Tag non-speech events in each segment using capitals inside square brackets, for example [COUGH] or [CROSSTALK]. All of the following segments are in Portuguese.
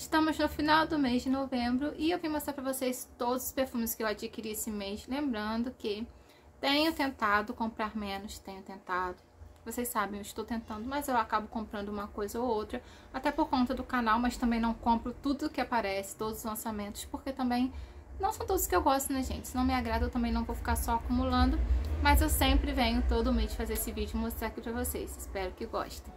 Estamos no final do mês de novembro e eu vim mostrar para vocês todos os perfumes que eu adquiri esse mês. Lembrando que tenho tentado comprar menos, tenho tentado. Vocês sabem, eu estou tentando, mas eu acabo comprando uma coisa ou outra, até por conta do canal, mas também não compro tudo que aparece, todos os lançamentos, porque também não são todos que eu gosto, né, gente? Se não me agrada, eu também não vou ficar só acumulando, mas eu sempre venho todo mês fazer esse vídeo e mostrar aqui pra vocês. Espero que gostem.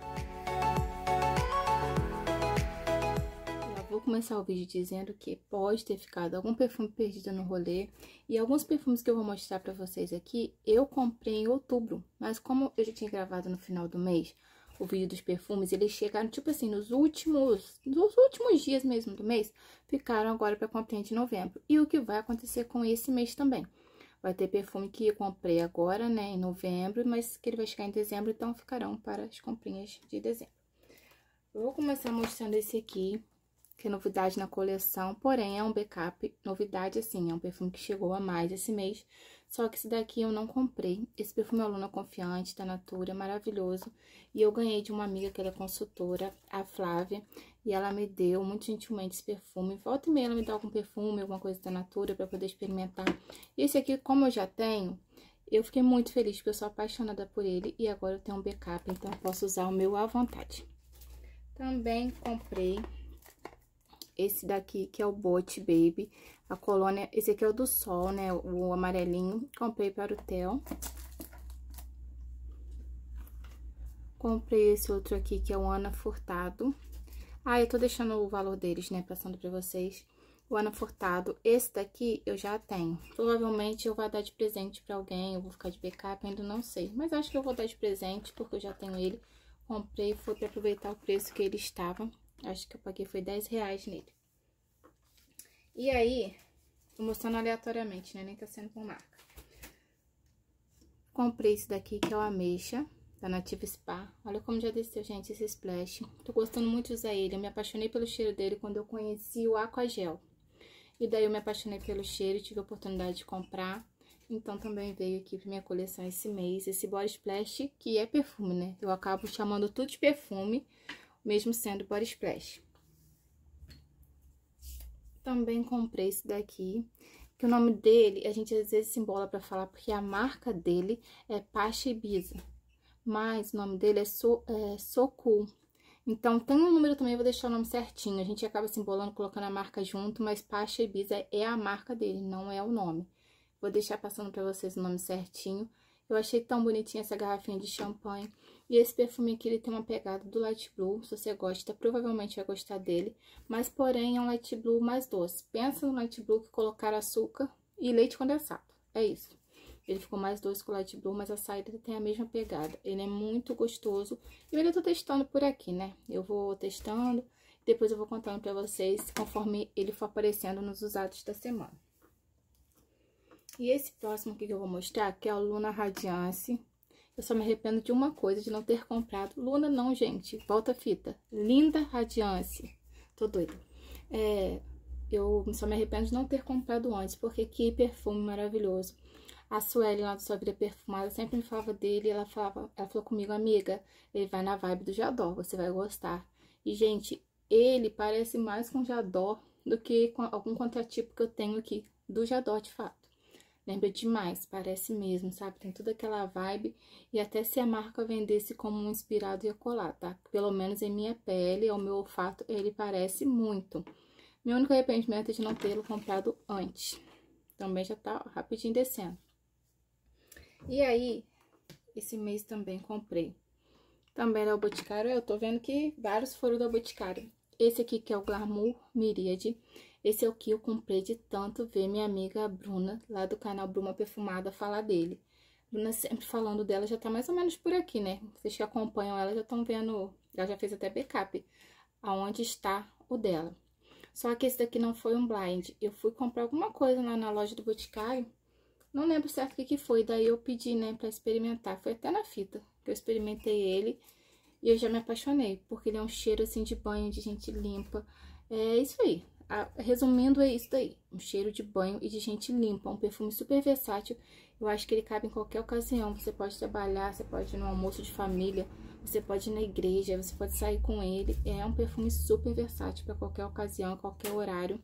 vou começar o vídeo dizendo que pode ter ficado algum perfume perdido no rolê. E alguns perfumes que eu vou mostrar pra vocês aqui, eu comprei em outubro. Mas como eu já tinha gravado no final do mês o vídeo dos perfumes, eles chegaram, tipo assim, nos últimos, nos últimos dias mesmo do mês, ficaram agora pra comprar de novembro. E o que vai acontecer com esse mês também. Vai ter perfume que eu comprei agora, né, em novembro, mas que ele vai chegar em dezembro, então ficarão para as comprinhas de dezembro. Eu vou começar mostrando esse aqui, que é novidade na coleção, porém é um backup, novidade assim, é um perfume que chegou a mais esse mês, só que esse daqui eu não comprei, esse perfume é Luna Confiante, da Natura, é maravilhoso, e eu ganhei de uma amiga que ela é consultora, a Flávia, e ela me deu muito gentilmente esse perfume, volta e meia ela me dá algum perfume, alguma coisa da Natura para poder experimentar, e esse aqui, como eu já tenho, eu fiquei muito feliz, porque eu sou apaixonada por ele, e agora eu tenho um backup, então eu posso usar o meu à vontade. Também comprei esse daqui, que é o Bot Baby, a colônia... Esse aqui é o do Sol, né? O amarelinho. Comprei para o Theo. Comprei esse outro aqui, que é o Ana Furtado. Ah, eu tô deixando o valor deles, né? Passando para vocês. O Ana Furtado. Esse daqui eu já tenho. Provavelmente eu vou dar de presente para alguém, eu vou ficar de backup, ainda não sei. Mas acho que eu vou dar de presente, porque eu já tenho ele. Comprei, foi para aproveitar o preço que ele estava. Acho que eu paguei foi 10 reais nele. E aí, tô mostrando aleatoriamente, né? Nem tá sendo com marca. Comprei esse daqui, que é o Ameixa, da Native Spa. Olha como já desceu, gente, esse splash. Tô gostando muito de usar ele. Eu me apaixonei pelo cheiro dele quando eu conheci o Aquagel. E daí eu me apaixonei pelo cheiro e tive a oportunidade de comprar. Então, também veio aqui pra minha coleção esse mês, esse Body Splash, que é perfume, né? Eu acabo chamando tudo de perfume, mesmo sendo body splash. Também comprei esse daqui, que o nome dele, a gente às vezes simbola pra falar, porque a marca dele é Pache Ibiza. Mas o nome dele é, so, é Soku. Então, tem um número também, eu vou deixar o nome certinho. A gente acaba simbolando colocando a marca junto, mas Pache Ibiza é a marca dele, não é o nome. Vou deixar passando para vocês o nome certinho eu achei tão bonitinha essa garrafinha de champanhe. E esse perfume aqui, ele tem uma pegada do light blue, se você gosta, provavelmente vai gostar dele. Mas, porém, é um light blue mais doce. Pensa no light blue que colocar açúcar e leite condensado, é isso. Ele ficou mais doce com o light blue, mas a saída tem a mesma pegada. Ele é muito gostoso. E eu eu tô testando por aqui, né? Eu vou testando, depois eu vou contando pra vocês conforme ele for aparecendo nos usados da semana. E esse próximo aqui que eu vou mostrar, que é o Luna Radiance. Eu só me arrependo de uma coisa, de não ter comprado. Luna não, gente. Volta a fita. Linda Radiance. Tô doida. É, eu só me arrependo de não ter comprado antes, porque que perfume maravilhoso. A Sueli lá do Sua Vida Perfumada sempre me falava dele ela, falava, ela falou comigo, amiga, ele vai na vibe do Jador, você vai gostar. E, gente, ele parece mais com Jador do que com algum contratipo que eu tenho aqui do Jador, de fato. Lembra demais, parece mesmo, sabe? Tem toda aquela vibe. E até se a marca vendesse como um inspirado ia colar, tá? Pelo menos em minha pele, ao meu olfato, ele parece muito. Meu único arrependimento é de não tê-lo comprado antes. Também já tá rapidinho descendo. E aí, esse mês também comprei. Também era o Boticário. Eu tô vendo que vários foram do Boticário. Esse aqui que é o Glamour Miriade. Esse é o que eu comprei de tanto ver minha amiga Bruna, lá do canal Bruma Perfumada, falar dele. Bruna sempre falando dela, já tá mais ou menos por aqui, né? Vocês que acompanham ela já estão vendo, ela já fez até backup, aonde está o dela. Só que esse daqui não foi um blind. Eu fui comprar alguma coisa lá na loja do Boticário, não lembro certo o que, que foi, daí eu pedi, né, pra experimentar. Foi até na fita que eu experimentei ele. E eu já me apaixonei, porque ele é um cheiro assim de banho, de gente limpa. É isso aí. Resumindo, é isso daí. Um cheiro de banho e de gente limpa. Um perfume super versátil. Eu acho que ele cabe em qualquer ocasião. Você pode trabalhar, você pode ir no almoço de família, você pode ir na igreja, você pode sair com ele. É um perfume super versátil para qualquer ocasião, qualquer horário.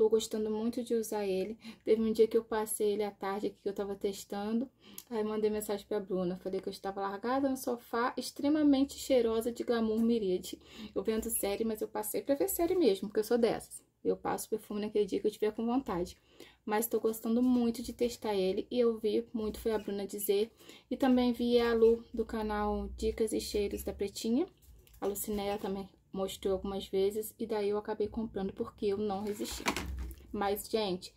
Tô gostando muito de usar ele. Teve um dia que eu passei ele à tarde aqui, que eu tava testando. Aí mandei mensagem pra Bruna. Falei que eu estava largada no sofá, extremamente cheirosa de glamour miríade. Eu vendo série, mas eu passei pra ver série mesmo, porque eu sou dessas. Eu passo perfume naquele dia que eu tiver com vontade. Mas tô gostando muito de testar ele. E eu vi, muito foi a Bruna dizer. E também vi a Lu, do canal Dicas e Cheiros da Pretinha. A Lucinéia também mostrou algumas vezes e daí eu acabei comprando porque eu não resisti. Mas, gente,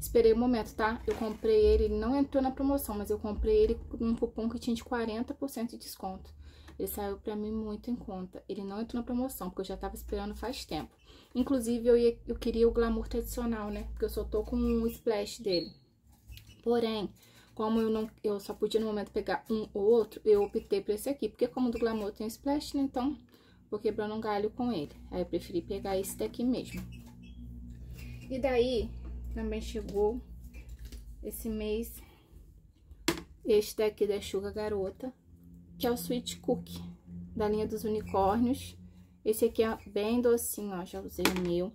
esperei o um momento, tá? Eu comprei ele, não entrou na promoção, mas eu comprei ele com um cupom que tinha de 40% de desconto. Ele saiu pra mim muito em conta. Ele não entrou na promoção, porque eu já tava esperando faz tempo. Inclusive, eu, ia, eu queria o glamour tradicional, né? Porque eu só tô com um splash dele. Porém, como eu, não, eu só podia no momento pegar um ou outro, eu optei por esse aqui. Porque como do glamour tem splash, né? Então, vou quebrando um galho com ele. Aí, eu preferi pegar esse daqui mesmo. E daí, também chegou esse mês este daqui da Sugar Garota, que é o Sweet Cookie, da linha dos unicórnios. Esse aqui é bem docinho, ó, já usei o meu.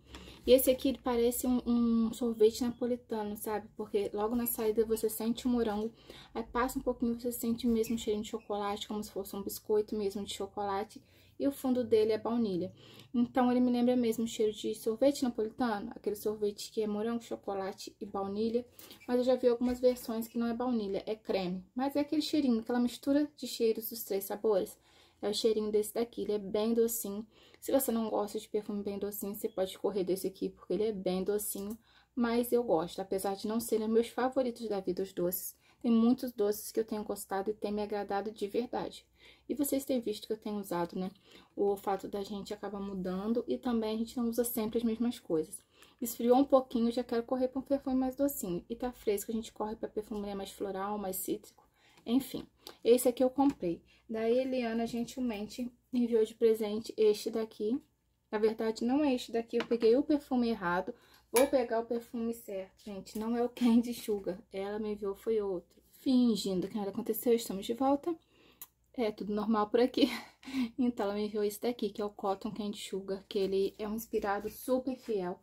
E esse aqui ele parece um, um, sorvete napolitano, sabe? Porque logo na saída você sente o morango, aí passa um pouquinho, você sente mesmo o cheirinho de chocolate, como se fosse um biscoito mesmo de chocolate e o fundo dele é baunilha. Então, ele me lembra mesmo o cheiro de sorvete napolitano, aquele sorvete que é morango, chocolate e baunilha. Mas eu já vi algumas versões que não é baunilha, é creme. Mas é aquele cheirinho, aquela mistura de cheiros dos três sabores. É o cheirinho desse daqui, ele é bem docinho. Se você não gosta de perfume bem docinho, você pode correr desse aqui, porque ele é bem docinho. Mas eu gosto, apesar de não serem meus favoritos da vida os doces. Tem muitos doces que eu tenho gostado e tem me agradado de verdade. E vocês têm visto que eu tenho usado, né? O fato da gente acaba mudando e também a gente não usa sempre as mesmas coisas. Esfriou um pouquinho, já quero correr para um perfume mais docinho. E tá fresco, a gente corre para perfumaria mais floral, mais cítrico, enfim. Esse aqui eu comprei. Daí, Eliana, gentilmente, enviou de presente este daqui. Na verdade, não é este daqui, eu peguei o perfume errado, Vou pegar o perfume certo, gente. Não é o Candy Sugar. Ela me enviou, foi outro. Fingindo que nada aconteceu, estamos de volta. É tudo normal por aqui. [LAUGHS] Então, ela me enviou esse daqui, que é o Cotton Candy Sugar, que ele é um inspirado super fiel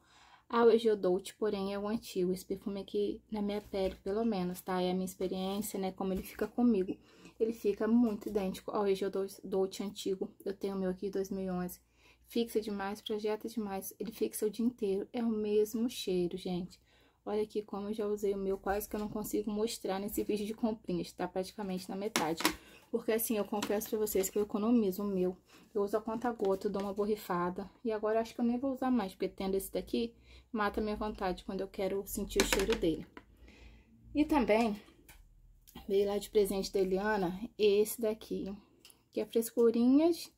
ao Egiodote, porém é o antigo. Esse perfume aqui na minha pele, pelo menos, tá? É a minha experiência, né? Como ele fica comigo. Ele fica muito idêntico ao Egiodote antigo. Eu tenho o meu aqui, 2011. Fixa demais, projeta demais, ele fixa o dia inteiro. É o mesmo cheiro, gente. Olha aqui como eu já usei o meu, quase que eu não consigo mostrar nesse vídeo de comprinhas, tá praticamente na metade. Porque assim, eu confesso pra vocês que eu economizo o meu. Eu uso a conta gota, dou uma borrifada. E agora acho que eu nem vou usar mais, porque tendo esse daqui, mata minha vontade quando eu quero sentir o cheiro dele. E também, veio lá de presente da Eliana, esse daqui, que é frescurinhas,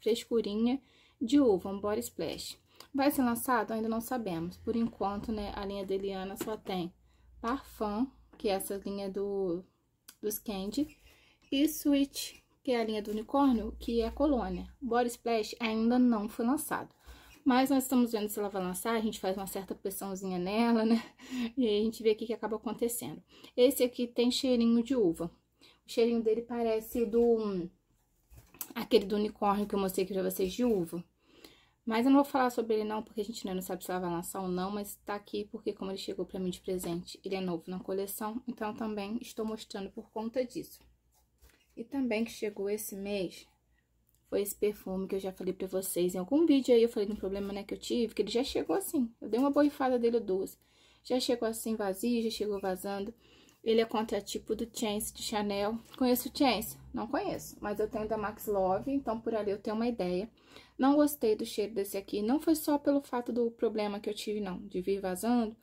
frescurinha de uva, um body splash. Vai ser lançado? Ainda não sabemos. Por enquanto, né, a linha da Eliana só tem Parfum, que é essa linha do, dos Candy, e Sweet, que é a linha do unicórnio, que é a colônia. Body Splash ainda não foi lançado. Mas nós estamos vendo se ela vai lançar, a gente faz uma certa pressãozinha nela, né? [LAUGHS] E a gente vê o que, que acaba acontecendo. Esse aqui tem cheirinho de uva. O cheirinho dele parece do... Hum, aquele do unicórnio que eu mostrei aqui pra vocês de uva. Mas eu não vou falar sobre ele não, porque a gente né, não sabe se ela vai lançar ou não, mas tá aqui porque como ele chegou pra mim de presente, ele é novo na coleção, então também estou mostrando por conta disso. E também que chegou esse mês, foi esse perfume que eu já falei pra vocês em algum vídeo aí, eu falei de um problema, né, que eu tive, que ele já chegou assim, eu dei uma borrifada dele duas. Já chegou assim vazio, já chegou vazando. Ele é contratipo do Chance de Chanel. Conheço o Chance? Não conheço, mas eu tenho da Max Love, então por ali eu tenho uma ideia. Não gostei do cheiro desse aqui, não foi só pelo fato do problema que eu tive, não, de vir vazando.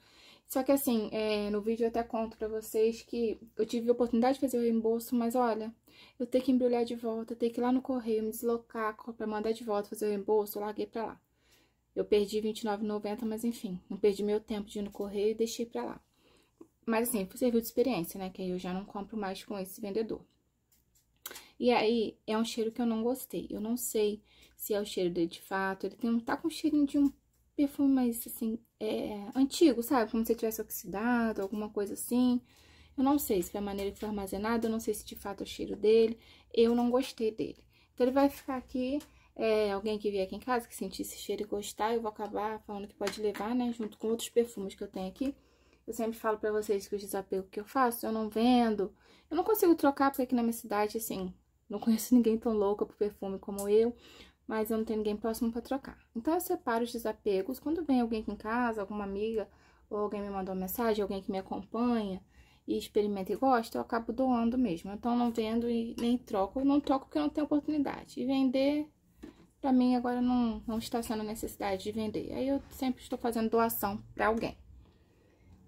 Só que assim, é, no vídeo eu até conto pra vocês que eu tive a oportunidade de fazer o reembolso, mas olha, eu tenho que embrulhar de volta, tenho que ir lá no correio, me deslocar pra mandar de volta fazer o reembolso, eu larguei pra lá. Eu perdi R$29,90, mas enfim, não perdi meu tempo de ir no correio e deixei pra lá. Mas assim, serviu de experiência, né? Que aí eu já não compro mais com esse vendedor. E aí, é um cheiro que eu não gostei. Eu não sei se é o cheiro dele de fato. Ele tem um, tá com um cheirinho de um perfume mais, assim, é, antigo, sabe? Como se tivesse oxidado, alguma coisa assim. Eu não sei se foi a maneira que foi armazenado, eu não sei se de fato é o cheiro dele. Eu não gostei dele. Então, ele vai ficar aqui... É, alguém que vier aqui em casa, que sentir esse cheiro e gostar, eu vou acabar falando que pode levar, né? Junto com outros perfumes que eu tenho aqui. Eu sempre falo para vocês que o desapego que eu faço, eu não vendo. Eu não consigo trocar, porque aqui na minha cidade, assim, não conheço [LAUGHS] ninguém tão louca pro perfume como eu, mas eu não tenho ninguém próximo para trocar. Então, eu separo os desapegos. Quando vem alguém aqui em casa, alguma amiga, ou alguém me mandou uma mensagem, alguém que me acompanha e experimenta e gosta, eu acabo doando mesmo. Então, não vendo e nem troco. Eu não troco porque eu não tenho oportunidade. E vender, para mim, agora não, não está sendo necessidade de vender. Aí, eu sempre estou fazendo doação para alguém.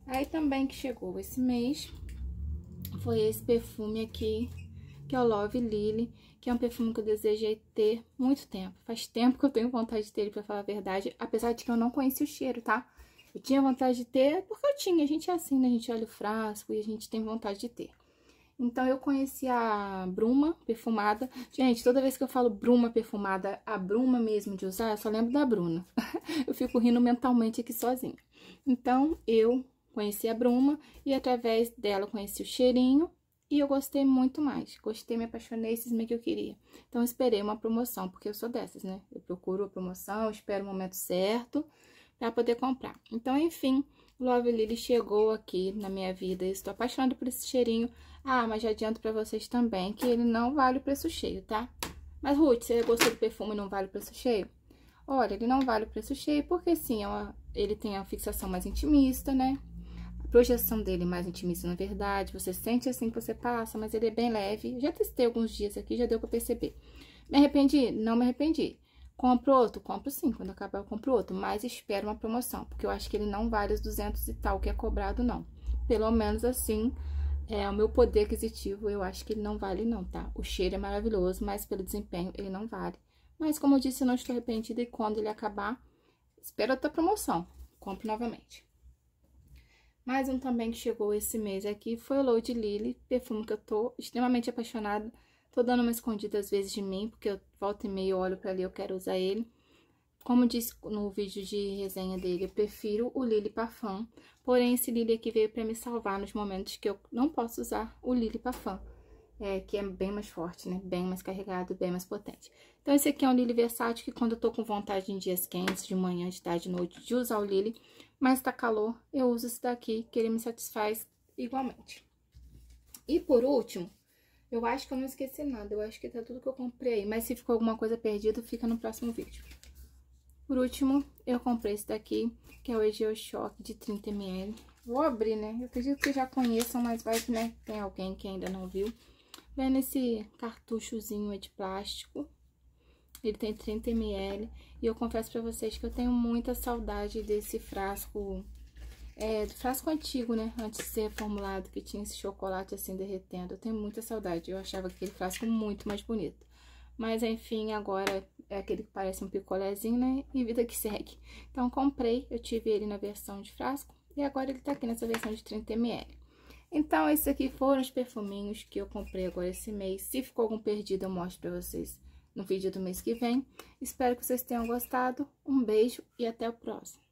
Aí também que chegou esse mês foi esse perfume aqui, que é o Love Lily, que é um perfume que eu desejei ter muito tempo. Faz tempo que eu tenho vontade de ter ele, pra falar a verdade, apesar de que eu não conheci o cheiro, tá? Eu tinha vontade de ter porque eu tinha, a gente é assim, né? A gente olha o frasco e a gente tem vontade de ter. Então, eu conheci a Bruma perfumada. Gente, toda vez que eu falo Bruma perfumada, a Bruma mesmo de usar, eu só lembro da Bruna. [LAUGHS] eu fico rindo mentalmente aqui sozinha. Então, eu conheci a Bruma e através dela conheci o cheirinho e eu gostei muito mais. Gostei, me apaixonei, cismei que eu queria. Então, esperei uma promoção, porque eu sou dessas, né? Eu procuro a promoção, espero o momento certo para poder comprar. Então, enfim, Love Lily chegou aqui na minha vida. Estou apaixonada por esse cheirinho. Ah, mas já adianto para vocês também que ele não vale o preço cheio, tá? Mas, Ruth, você gostou do perfume e não vale o preço cheio? Olha, ele não vale o preço cheio porque, sim, é uma... ele tem a fixação mais intimista, né? projeção dele é mais intimista na verdade. Você sente assim que você passa, mas ele é bem leve. Já testei alguns dias aqui, já deu pra perceber. Me arrependi? Não me arrependi. Compro outro? Compro sim, quando acabar eu compro outro, mas espero uma promoção, porque eu acho que ele não vale os 200 e tal que é cobrado, não. Pelo menos assim, é o meu poder aquisitivo, eu acho que ele não vale não, tá? O cheiro é maravilhoso, mas pelo desempenho ele não vale. Mas como eu disse, eu não estou arrependida e quando ele acabar, espero outra promoção, compro novamente. Mais um também que chegou esse mês aqui foi o Load Lily, perfume que eu tô extremamente apaixonada. Tô dando uma escondida às vezes de mim, porque eu volto e meio olho pra ali, eu quero usar ele. Como disse no vídeo de resenha dele, eu prefiro o Lily Parfum. Porém, esse Lily aqui veio pra me salvar nos momentos que eu não posso usar o Lily Parfum. É, que é bem mais forte, né? Bem mais carregado, bem mais potente. Então, esse aqui é um Lily versátil que quando eu tô com vontade em dias quentes, de manhã, de tarde, de noite, de usar o Lily, mas tá calor, eu uso esse daqui, que ele me satisfaz igualmente. E por último, eu acho que eu não esqueci nada, eu acho que tá tudo que eu comprei, mas se ficou alguma coisa perdida, fica no próximo vídeo. Por último, eu comprei esse daqui, que é o Egeo Shock de 30ml. Vou abrir, né? Eu acredito que já conheçam, mas vai que né, tem alguém que ainda não viu. Vem nesse cartuchozinho de plástico ele tem 30 ml e eu confesso para vocês que eu tenho muita saudade desse frasco, é, do frasco antigo, né, antes de ser formulado, que tinha esse chocolate assim derretendo, eu tenho muita saudade, eu achava aquele frasco muito mais bonito. Mas, enfim, agora é aquele que parece um picolézinho, né? E vida que segue. Então, comprei, eu tive ele na versão de frasco e agora ele tá aqui nessa versão de 30ml. Então, esses aqui foram os perfuminhos que eu comprei agora esse mês. Se ficou algum perdido, eu mostro pra vocês no vídeo do mês que vem. Espero que vocês tenham gostado. Um beijo e até o próximo.